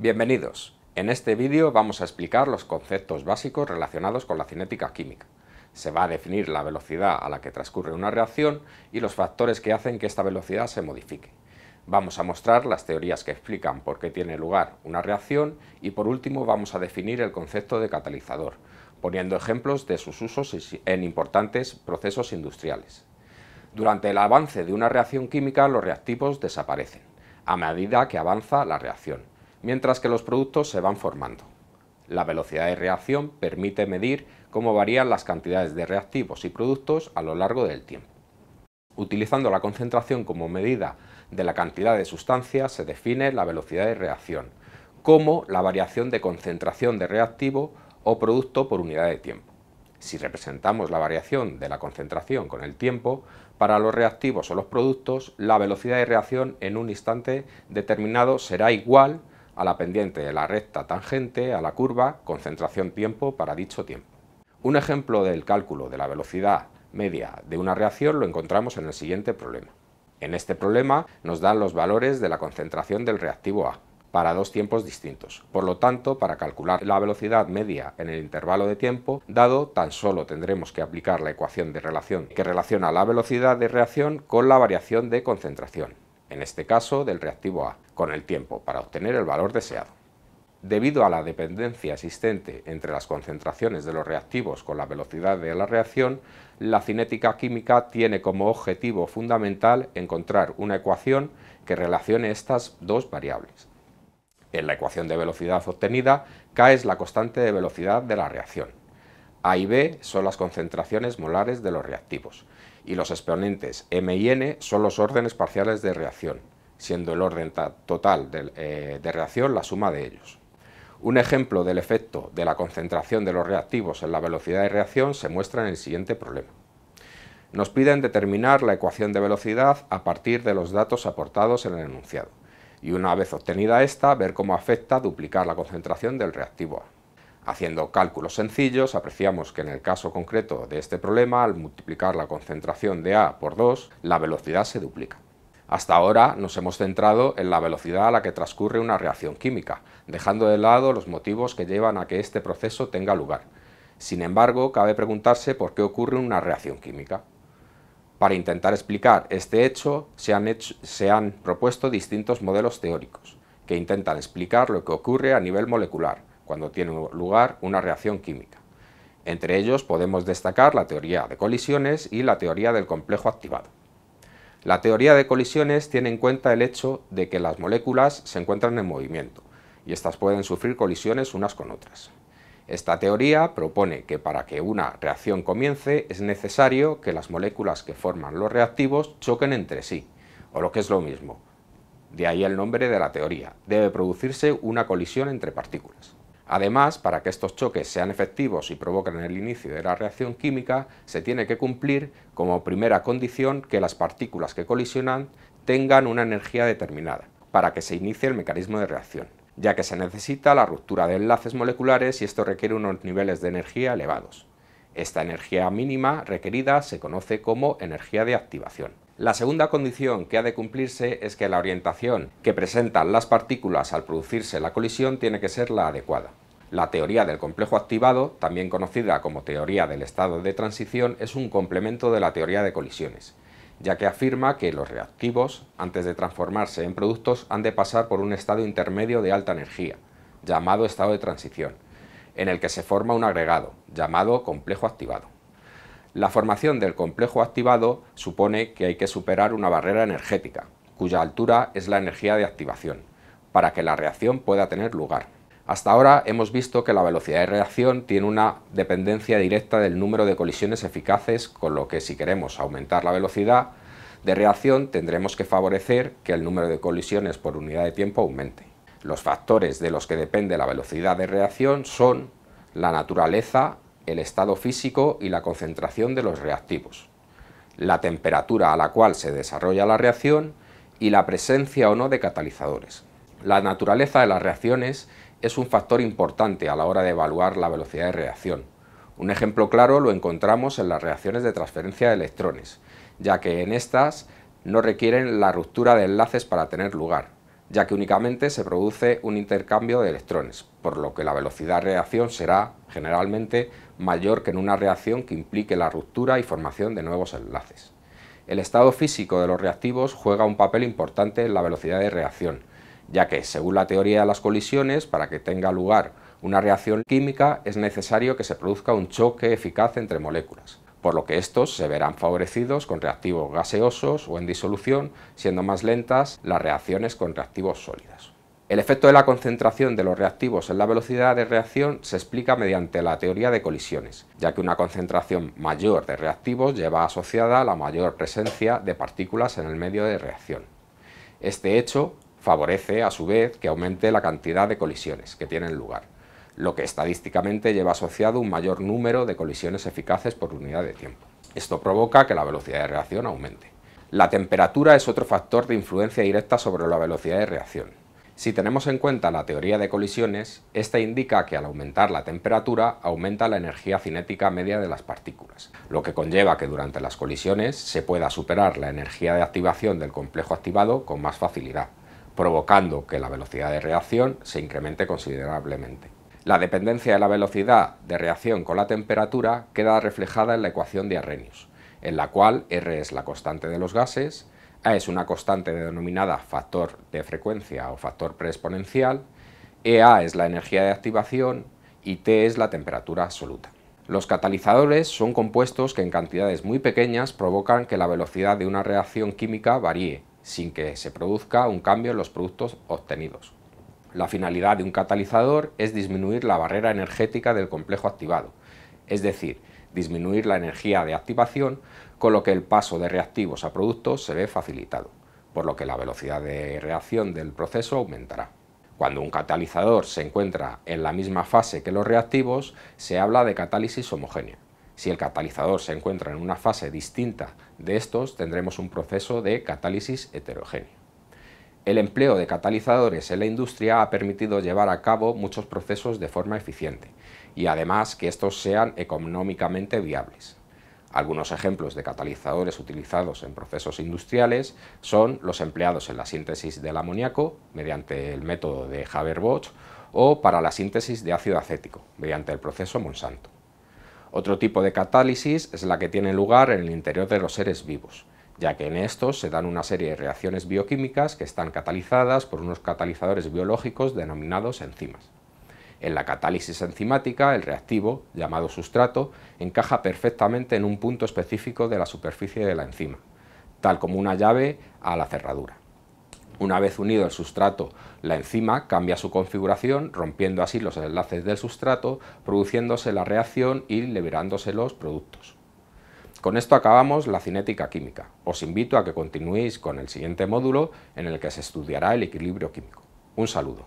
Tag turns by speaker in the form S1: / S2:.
S1: Bienvenidos. En este vídeo vamos a explicar los conceptos básicos relacionados con la cinética química. Se va a definir la velocidad a la que transcurre una reacción y los factores que hacen que esta velocidad se modifique. Vamos a mostrar las teorías que explican por qué tiene lugar una reacción y por último vamos a definir el concepto de catalizador, poniendo ejemplos de sus usos en importantes procesos industriales. Durante el avance de una reacción química los reactivos desaparecen, a medida que avanza la reacción mientras que los productos se van formando. La velocidad de reacción permite medir cómo varían las cantidades de reactivos y productos a lo largo del tiempo. Utilizando la concentración como medida de la cantidad de sustancias se define la velocidad de reacción, como la variación de concentración de reactivo o producto por unidad de tiempo. Si representamos la variación de la concentración con el tiempo, para los reactivos o los productos, la velocidad de reacción en un instante determinado será igual a la pendiente de la recta tangente, a la curva, concentración tiempo para dicho tiempo. Un ejemplo del cálculo de la velocidad media de una reacción lo encontramos en el siguiente problema. En este problema nos dan los valores de la concentración del reactivo A para dos tiempos distintos. Por lo tanto, para calcular la velocidad media en el intervalo de tiempo dado, tan solo tendremos que aplicar la ecuación de relación que relaciona la velocidad de reacción con la variación de concentración en este caso del reactivo A, con el tiempo para obtener el valor deseado. Debido a la dependencia existente entre las concentraciones de los reactivos con la velocidad de la reacción, la cinética química tiene como objetivo fundamental encontrar una ecuación que relacione estas dos variables. En la ecuación de velocidad obtenida, K es la constante de velocidad de la reacción. A y B son las concentraciones molares de los reactivos y los exponentes m y n son los órdenes parciales de reacción, siendo el orden total de, eh, de reacción la suma de ellos. Un ejemplo del efecto de la concentración de los reactivos en la velocidad de reacción se muestra en el siguiente problema. Nos piden determinar la ecuación de velocidad a partir de los datos aportados en el enunciado, y una vez obtenida esta, ver cómo afecta duplicar la concentración del reactivo A. Haciendo cálculos sencillos, apreciamos que en el caso concreto de este problema, al multiplicar la concentración de A por 2, la velocidad se duplica. Hasta ahora nos hemos centrado en la velocidad a la que transcurre una reacción química, dejando de lado los motivos que llevan a que este proceso tenga lugar. Sin embargo, cabe preguntarse por qué ocurre una reacción química. Para intentar explicar este hecho se, han se han propuesto distintos modelos teóricos, que intentan explicar lo que ocurre a nivel molecular, cuando tiene lugar una reacción química. Entre ellos podemos destacar la teoría de colisiones y la teoría del complejo activado. La teoría de colisiones tiene en cuenta el hecho de que las moléculas se encuentran en movimiento y éstas pueden sufrir colisiones unas con otras. Esta teoría propone que para que una reacción comience es necesario que las moléculas que forman los reactivos choquen entre sí, o lo que es lo mismo. De ahí el nombre de la teoría. Debe producirse una colisión entre partículas. Además, para que estos choques sean efectivos y provoquen el inicio de la reacción química, se tiene que cumplir como primera condición que las partículas que colisionan tengan una energía determinada, para que se inicie el mecanismo de reacción, ya que se necesita la ruptura de enlaces moleculares y esto requiere unos niveles de energía elevados. Esta energía mínima requerida se conoce como energía de activación. La segunda condición que ha de cumplirse es que la orientación que presentan las partículas al producirse la colisión tiene que ser la adecuada. La teoría del complejo activado, también conocida como teoría del estado de transición, es un complemento de la teoría de colisiones, ya que afirma que los reactivos, antes de transformarse en productos, han de pasar por un estado intermedio de alta energía, llamado estado de transición, en el que se forma un agregado, llamado complejo activado. La formación del complejo activado supone que hay que superar una barrera energética, cuya altura es la energía de activación, para que la reacción pueda tener lugar. Hasta ahora hemos visto que la velocidad de reacción tiene una dependencia directa del número de colisiones eficaces, con lo que si queremos aumentar la velocidad de reacción tendremos que favorecer que el número de colisiones por unidad de tiempo aumente. Los factores de los que depende la velocidad de reacción son la naturaleza el estado físico y la concentración de los reactivos, la temperatura a la cual se desarrolla la reacción y la presencia o no de catalizadores. La naturaleza de las reacciones es un factor importante a la hora de evaluar la velocidad de reacción. Un ejemplo claro lo encontramos en las reacciones de transferencia de electrones, ya que en estas no requieren la ruptura de enlaces para tener lugar, ya que únicamente se produce un intercambio de electrones, por lo que la velocidad de reacción será generalmente mayor que en una reacción que implique la ruptura y formación de nuevos enlaces. El estado físico de los reactivos juega un papel importante en la velocidad de reacción, ya que, según la teoría de las colisiones, para que tenga lugar una reacción química es necesario que se produzca un choque eficaz entre moléculas por lo que estos se verán favorecidos con reactivos gaseosos o en disolución, siendo más lentas las reacciones con reactivos sólidos. El efecto de la concentración de los reactivos en la velocidad de reacción se explica mediante la teoría de colisiones, ya que una concentración mayor de reactivos lleva asociada a la mayor presencia de partículas en el medio de reacción. Este hecho favorece, a su vez, que aumente la cantidad de colisiones que tienen lugar, lo que estadísticamente lleva asociado un mayor número de colisiones eficaces por unidad de tiempo. Esto provoca que la velocidad de reacción aumente. La temperatura es otro factor de influencia directa sobre la velocidad de reacción. Si tenemos en cuenta la teoría de colisiones, esta indica que al aumentar la temperatura aumenta la energía cinética media de las partículas, lo que conlleva que durante las colisiones se pueda superar la energía de activación del complejo activado con más facilidad, provocando que la velocidad de reacción se incremente considerablemente. La dependencia de la velocidad de reacción con la temperatura queda reflejada en la ecuación de Arrhenius, en la cual R es la constante de los gases, A es una constante denominada factor de frecuencia o factor preexponencial, EA es la energía de activación y T es la temperatura absoluta. Los catalizadores son compuestos que en cantidades muy pequeñas provocan que la velocidad de una reacción química varíe, sin que se produzca un cambio en los productos obtenidos. La finalidad de un catalizador es disminuir la barrera energética del complejo activado, es decir, disminuir la energía de activación, con lo que el paso de reactivos a productos se ve facilitado, por lo que la velocidad de reacción del proceso aumentará. Cuando un catalizador se encuentra en la misma fase que los reactivos, se habla de catálisis homogénea. Si el catalizador se encuentra en una fase distinta de estos, tendremos un proceso de catálisis heterogénea. El empleo de catalizadores en la industria ha permitido llevar a cabo muchos procesos de forma eficiente y además que estos sean económicamente viables. Algunos ejemplos de catalizadores utilizados en procesos industriales son los empleados en la síntesis del amoníaco mediante el método de Haber-Bosch o para la síntesis de ácido acético mediante el proceso Monsanto. Otro tipo de catálisis es la que tiene lugar en el interior de los seres vivos, ya que en estos se dan una serie de reacciones bioquímicas que están catalizadas por unos catalizadores biológicos denominados enzimas. En la catálisis enzimática, el reactivo, llamado sustrato, encaja perfectamente en un punto específico de la superficie de la enzima, tal como una llave a la cerradura. Una vez unido el sustrato, la enzima cambia su configuración, rompiendo así los enlaces del sustrato, produciéndose la reacción y liberándose los productos. Con esto acabamos la cinética química. Os invito a que continuéis con el siguiente módulo en el que se estudiará el equilibrio químico. Un saludo.